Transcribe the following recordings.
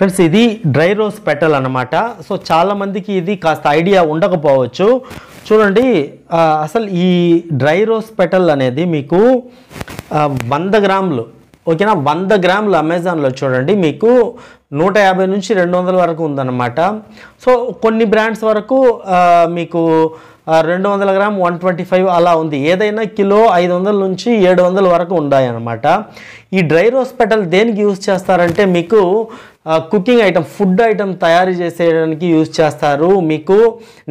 friends ఇది dry rose petal అనమాట so చాలామందికి ఇది కాస్త ఐడియా ఉండకపోవచ్చు చూడండి అసలు ఈ డ్రై రోజ్ పెటల్ అనేది మీకు వంద గ్రాములు ఓకేనా వంద గ్రాములు అమెజాన్లో చూడండి మీకు నూట యాభై నుంచి రెండు వందల వరకు ఉందన్నమాట సో కొన్ని బ్రాండ్స్ వరకు మీకు రెండు వందల గ్రామ్ వన్ ట్వంటీ ఫైవ్ అలా ఉంది ఏదైనా కిలో ఐదు వందల నుంచి ఏడు వందల వరకు ఉన్నాయన్నమాట ఈ డ్రై రోస్ పెటల్ దేనికి యూజ్ చేస్తారంటే మీకు కుకింగ్ ఐటమ్ ఫుడ్ ఐటమ్ తయారు చేసేయడానికి యూజ్ చేస్తారు మీకు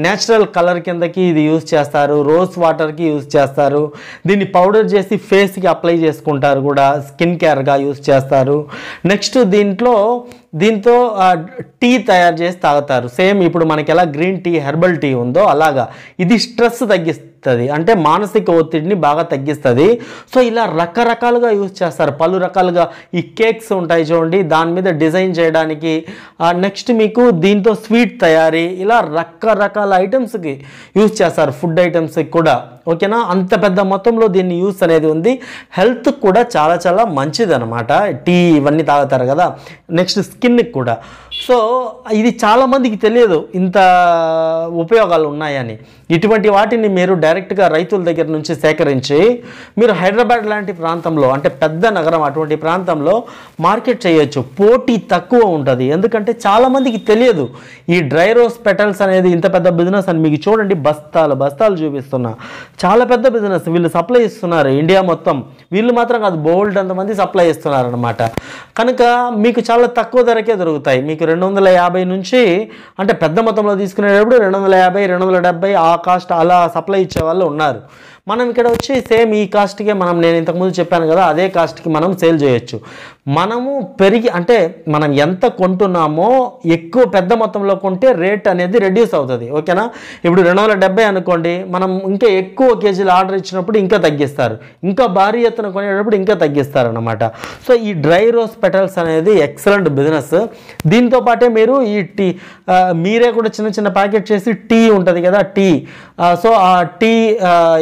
నేచురల్ కలర్ కిందకి ఇది యూజ్ చేస్తారు రోజ్ వాటర్కి యూజ్ చేస్తారు దీన్ని పౌడర్ చేసి ఫేస్కి అప్లై చేసుకుంటారు కూడా స్కిన్ కేర్గా యూజ్ చేస్తారు నెక్స్ట్ దీంట్లో దీంతో టీ తయారు చేసి తాగుతారు సేమ్ ఇప్పుడు మనకి ఎలా గ్రీన్ టీ హెర్బల్ టీ ఉందో అలాగా ఇది స్ట్రెస్ తగ్గిస్తుంది తగ్గిస్తుంది అంటే మానసిక ఒత్తిడిని బాగా తగ్గిస్తుంది సో ఇలా రకరకాలుగా యూజ్ చేస్తారు పలు రకాలుగా ఈ కేక్స్ ఉంటాయి చూడండి దాని మీద డిజైన్ చేయడానికి నెక్స్ట్ మీకు దీంతో స్వీట్ తయారీ ఇలా రకరకాల ఐటమ్స్కి యూజ్ చేస్తారు ఫుడ్ ఐటమ్స్కి కూడా ఓకేనా అంత పెద్ద మొత్తంలో దీన్ని యూస్ అనేది ఉంది హెల్త్ కూడా చాలా చాలా మంచిది అనమాట టీ ఇవన్నీ తాగుతారు కదా నెక్స్ట్ స్కిన్కి కూడా సో ఇది చాలామందికి తెలియదు ఇంత ఉపయోగాలు ఉన్నాయని ఇటువంటి వాటిని మీరు డైరెక్ట్గా రైతుల దగ్గర నుంచి సేకరించి మీరు హైదరాబాద్ లాంటి ప్రాంతంలో అంటే పెద్ద నగరం అటువంటి ప్రాంతంలో మార్కెట్ చేయొచ్చు పోటీ తక్కువ ఉంటుంది ఎందుకంటే చాలామందికి తెలియదు ఈ డ్రై రోస్ పెటల్స్ అనేది ఇంత పెద్ద బిజినెస్ అని మీకు చూడండి బస్తాలు బస్తాలు చూపిస్తున్నా చాలా పెద్ద బిజినెస్ వీళ్ళు సప్లై ఇస్తున్నారు ఇండియా మొత్తం వీళ్ళు మాత్రం కాదు బోల్డ్ అంతమంది సప్లై ఇస్తున్నారు అనమాట కనుక మీకు చాలా తక్కువ ధరకే దొరుకుతాయి మీకు రెండు వందల యాభై నుంచి అంటే పెద్ద మొత్తంలో తీసుకునేటప్పుడు రెండు వందల యాభై రెండు వందల డెబ్బై ఆ కాస్ట్ అలా సప్లై ఇచ్చే వాళ్ళు ఉన్నారు మనం ఇక్కడ వచ్చి సేమ్ ఈ కాస్ట్కే మనం నేను ఇంతకుముందు చెప్పాను కదా అదే కాస్ట్కి మనం సేల్ చేయొచ్చు మనము పెరిగి అంటే మనం ఎంత కొంటున్నామో ఎక్కువ పెద్ద మొత్తంలో కొంటే రేట్ అనేది రెడ్యూస్ అవుతుంది ఓకేనా ఇప్పుడు రెండు వందల డెబ్బై అనుకోండి మనం ఇంకా ఎక్కువ కేజీలు ఆర్డర్ ఇచ్చినప్పుడు ఇంకా తగ్గిస్తారు ఇంకా భారీ ఎత్తున కొనేటప్పుడు ఇంకా తగ్గిస్తారు అనమాట సో ఈ డ్రై రోజ్ పెటల్స్ అనేది ఎక్సలెంట్ బిజినెస్ దీంతో పాటే మీరు ఈ టీ మీరే కూడా చిన్న చిన్న ప్యాకెట్ చేసి టీ ఉంటుంది కదా టీ సో ఆ టీ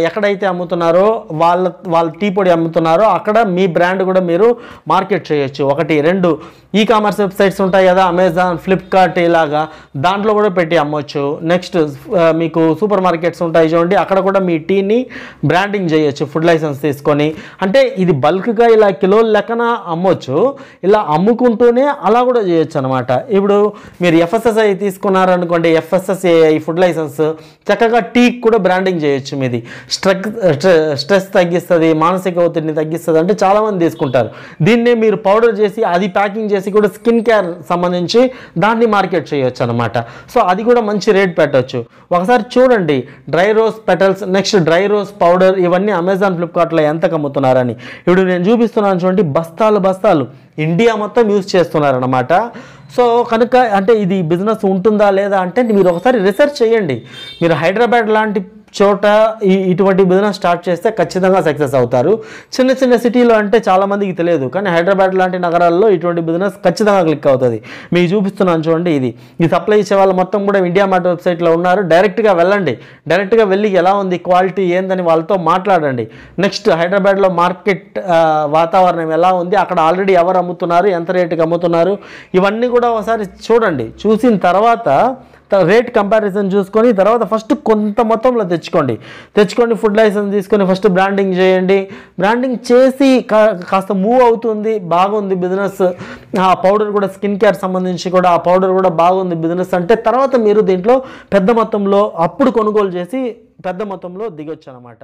ఎక్కడైతే ఎక్కడైతే అమ్ముతున్నారో వాళ్ళ వాళ్ళ టీ పొడి అమ్ముతున్నారో అక్కడ మీ బ్రాండ్ కూడా మీరు మార్కెట్ చేయొచ్చు ఒకటి రెండు ఈ కామర్స్ వెబ్సైట్స్ ఉంటాయి కదా అమెజాన్ ఫ్లిప్కార్ట్ ఇలాగా దాంట్లో కూడా పెట్టి అమ్మొచ్చు నెక్స్ట్ మీకు సూపర్ మార్కెట్స్ ఉంటాయి చూడండి అక్కడ కూడా మీ టీని బ్రాండింగ్ చేయొచ్చు ఫుడ్ లైసెన్స్ తీసుకొని అంటే ఇది బల్క్గా ఇలా కిలో లెక్కన అమ్మొచ్చు ఇలా అమ్ముకుంటూనే అలా కూడా చేయొచ్చు అనమాట ఇప్పుడు మీరు ఎఫ్ఎస్ఎస్ఐ తీసుకున్నారనుకోండి ఎఫ్ఎస్ఎస్ఏఐ ఫుడ్ లైసెన్స్ చక్కగా టీ కూడా బ్రాండింగ్ చేయొచ్చు మీది స్ట్రగ్ స్ట్రెస్ తగ్గిస్తుంది మానసిక ఒత్తిడిని తగ్గిస్తుంది అంటే చాలామంది తీసుకుంటారు దీన్నే మీరు పౌడర్ చేసి అది ప్యాకింగ్ చేసి కూడా స్కిన్ కేర్ సంబంధించి దాన్ని మార్కెట్ చేయొచ్చు అనమాట సో అది కూడా మంచి రేట్ పెట్టవచ్చు ఒకసారి చూడండి dry rose petals next dry rose powder ఇవన్నీ అమెజాన్ ఫ్లిప్కార్ట్లో ఎంత కమ్ముతున్నారని ఇప్పుడు నేను చూపిస్తున్నాను చూడండి బస్తాలు బస్తాలు ఇండియా మొత్తం యూజ్ చేస్తున్నారనమాట సో కనుక అంటే ఇది బిజినెస్ ఉంటుందా లేదా అంటే మీరు ఒకసారి రీసెర్చ్ చేయండి మీరు హైదరాబాద్ లాంటి చోట ఈ ఇటువంటి బిజినెస్ స్టార్ట్ చేస్తే ఖచ్చితంగా సక్సెస్ అవుతారు చిన్న చిన్న సిటీలో అంటే చాలామందికి తెలియదు కానీ హైదరాబాద్ లాంటి నగరాల్లో ఇటువంటి బిజినెస్ ఖచ్చితంగా క్లిక్ అవుతుంది మీకు చూపిస్తున్నాను చూడండి ఇది ఈ సప్లై ఇచ్చే వాళ్ళు మొత్తం కూడా ఇండియా మార్ట్ వెబ్సైట్లో ఉన్నారు డైరెక్ట్గా వెళ్ళండి డైరెక్ట్గా వెళ్ళి ఎలా ఉంది క్వాలిటీ ఏందని వాళ్ళతో మాట్లాడండి నెక్స్ట్ హైదరాబాద్లో మార్కెట్ వాతావరణం ఎలా ఉంది అక్కడ ఆల్రెడీ ఎవరు అమ్ముతున్నారు ఎంత రేటుకి అమ్ముతున్నారు ఇవన్నీ కూడా ఒకసారి చూడండి చూసిన తర్వాత రేట్ కంపారిజన్ చూసుకొని తర్వాత ఫస్ట్ కొంత మొత్తంలో తెచ్చుకోండి తెచ్చుకోండి ఫుడ్ లైసెన్స్ తీసుకొని ఫస్ట్ బ్రాండింగ్ చేయండి బ్రాండింగ్ చేసి కాస్త మూవ్ అవుతుంది బాగుంది బిజినెస్ ఆ పౌడర్ కూడా స్కిన్ కేర్ సంబంధించి కూడా ఆ పౌడర్ కూడా బాగుంది బిజినెస్ అంటే తర్వాత మీరు దీంట్లో పెద్ద మొత్తంలో అప్పుడు కొనుగోలు చేసి పెద్ద మొత్తంలో దిగొచ్చు అనమాట